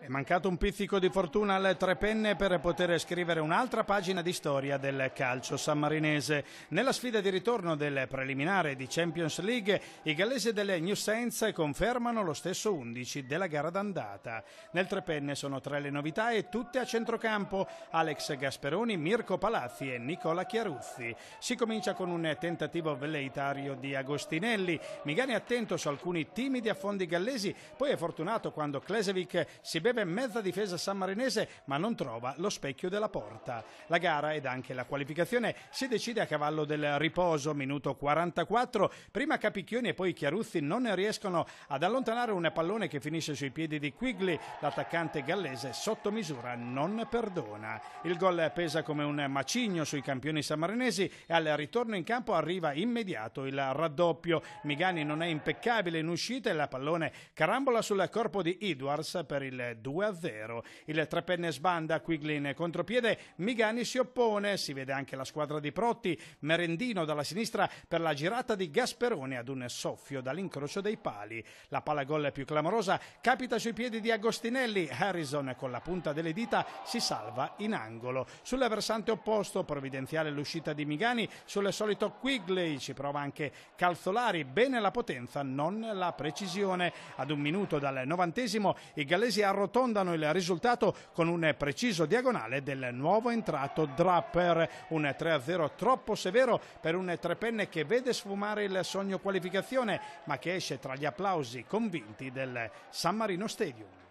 È mancato un pizzico di fortuna al penne per poter scrivere un'altra pagina di storia del calcio sammarinese. Nella sfida di ritorno del preliminare di Champions League, i gallesi delle New Saints confermano lo stesso 11 della gara d'andata. Nel tre penne sono tre le novità e tutte a centrocampo. Alex Gasperoni, Mirko Palazzi e Nicola Chiaruzzi. Si comincia con un tentativo velleitario di Agostinelli. Migani attento su alcuni timidi affondi gallesi, poi è fortunato quando Klesevic si beve mezza difesa sammarinese ma non trova lo specchio della porta. La gara ed anche la qualificazione si decide a cavallo del riposo, minuto 44, prima Capicchioni e poi Chiaruzzi non riescono ad allontanare un pallone che finisce sui piedi di Quigli. l'attaccante gallese sotto misura non perdona. Il gol pesa come un macigno sui campioni sammarinesi e al ritorno in campo arriva immediato il raddoppio. Migani non è impeccabile in uscita e la pallone carambola sul corpo di Edwards per il 2 a 0. Il trepenne sbanda, Quiglin contropiede, Migani si oppone, si vede anche la squadra di Protti, Merendino dalla sinistra per la girata di Gasperone ad un soffio dall'incrocio dei pali. La palla gol più clamorosa capita sui piedi di Agostinelli, Harrison con la punta delle dita si salva in angolo. Sul versante opposto provvidenziale l'uscita di Migani, sul solito Quigley ci prova anche Calzolari, bene la potenza, non la precisione. Ad un minuto dal novantesimo i gallesi arrotano arrotondano il risultato con un preciso diagonale del nuovo entrato Draper, un 3-0 troppo severo per un trepenne che vede sfumare il sogno qualificazione ma che esce tra gli applausi convinti del San Marino Stadium.